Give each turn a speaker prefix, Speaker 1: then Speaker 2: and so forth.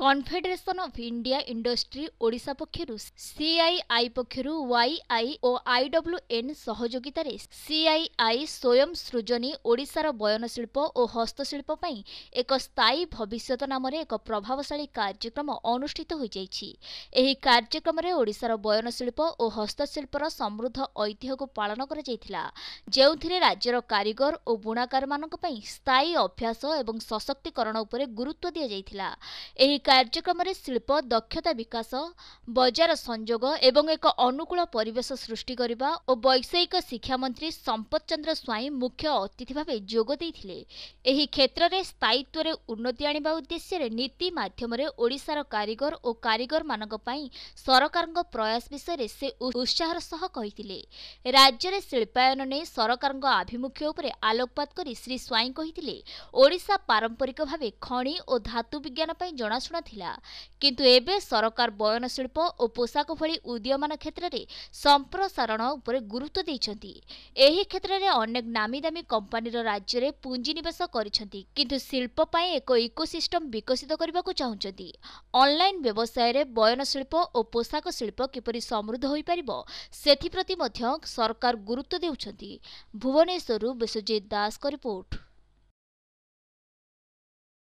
Speaker 1: confederation of India Industry Odisha ପକ୍ଷରୁ CII ପକ୍ଷରୁ YI ଓ ଆଇଡବ୍ଲ୍ୟୁଏନ୍ ସହଯୋଗିତାରେ CII ସ୍ୱୟଂ ସୃଜନୀ ଓଡ଼ିଶାର ବୟନଶିଳ୍ପ ଓ ହସ୍ତଶିଳ୍ପ ପାଇଁ ଏକ ସ୍ଥାୟୀ ଭବିଷ୍ୟତ ନାମରେ ଏକ ପ୍ରଭାବଶାଳୀ କାର୍ଯ୍ୟକ୍ରମ ଅନୁଷ୍ଠିତ ହୋଇଯାଇଛି ଏହି କାର୍ଯ୍ୟକ୍ରମରେ ଓଡ଼ିଶାର ବୟନଶିଳ୍ପ ଓ ହସ୍ତଶିଳ୍ପର ସମୃଦ୍ଧ ଐତିହ୍ୟକୁ ପାଳନ କରାଯାଇଥିଲା ଯେଉଁଥିରେ ରାଜ୍ୟର କାରିଗର ଓ ବୁଣାକାରମାନଙ୍କ ପାଇଁ ସ୍ଥାୟୀ ଅଭ୍ୟାସ ଏବଂ ସଶକ୍ତିକରଣ ଉପରେ ଗୁରୁତ୍ୱ ଦିଆଯାଇଥିଲା କାର୍ଯ୍ୟକ୍ରମରେ ଶିଳ୍ପ ଦକ୍ଷତା ବିକାଶ ବଜାର ସଂଯୋଗ ଏବଂ ଏକ ଅନୁକୂଳ ପରିବେଶ ସୃଷ୍ଟି କରିବା ଓ ବୈଷୟିକ ଶିକ୍ଷାମନ୍ତ୍ରୀ ସମ୍ପତ ଚନ୍ଦ୍ର ସ୍ୱାଇଁ ମୁଖ୍ୟ ଅତିଥି ଭାବେ ଯୋଗ ଦେଇଥିଲେ ଏହି କ୍ଷେତ୍ରରେ ସ୍ଥାୟିତ୍ୱରେ ଉନ୍ନତି ଆଣିବା ଉଦ୍ଦେଶ୍ୟରେ ନୀତି ମାଧ୍ୟମରେ ଓଡ଼ିଶାର କାରିଗର ଓ କାରିଗରମାନଙ୍କ ପାଇଁ ସରକାରଙ୍କ ପ୍ରୟାସ ବିଷୟରେ ସେ ଉତ୍ସାହର ସହ କହିଥିଲେ ରାଜ୍ୟରେ ଶିଳ୍ପାୟନ ନେଇ ସରକାରଙ୍କ ଆଭିମୁଖ୍ୟ ଉପରେ ଆଲୋକପାତ କରି ଶ୍ରୀ ସ୍ୱାଇଁ କହିଥିଲେ ଓଡ଼ିଶା ପାରମ୍ପରିକ ଭାବେ ଖଣି ଓ ଧାତୁ ବିଜ୍ଞାନ ପାଇଁ ଜଣାଶୁଣା ପ୍ରଶ୍ନ କିନ୍ତୁ ଏବେ ସରକାର ବୟନଶିଳ୍ପ ଓ ପୋଷାକ ଭଳି ଉଦୀୟମାନ କ୍ଷେତ୍ରରେ ସମ୍ପ୍ରସାରଣ ଉପରେ ଗୁରୁତ୍ୱ ଦେଇଛନ୍ତି ଏହି କ୍ଷେତ୍ରରେ ଅନେକ ନାମୀଦାମୀ କମ୍ପାନୀର ରାଜ୍ୟରେ ପୁଞ୍ଜିନିବେଶ କରିଛନ୍ତି କିନ୍ତୁ ଶିଳ୍ପ ପାଇଁ ଏକ ଇକୋସିଷ୍ଟମ ବିକଶିତ କରିବାକୁ ଚାହୁଁଛନ୍ତି ଅନ୍ଲାଇନ୍ ବ୍ୟବସାୟରେ ବୟନଶିଳ୍ପ ଓ ପୋଷାକ ଶିଳ୍ପ କିପରି ସମୃଦ୍ଧ ହୋଇପାରିବ ସେଥିପ୍ରତି ମଧ୍ୟ ସରକାର ଗୁରୁତ୍ୱ ଦେଉଛନ୍ତି ଭୁବନେଶ୍ୱରରୁ ବିଶ୍ୱଜିତ ଦାସଙ୍କ ରିପୋର୍ଟ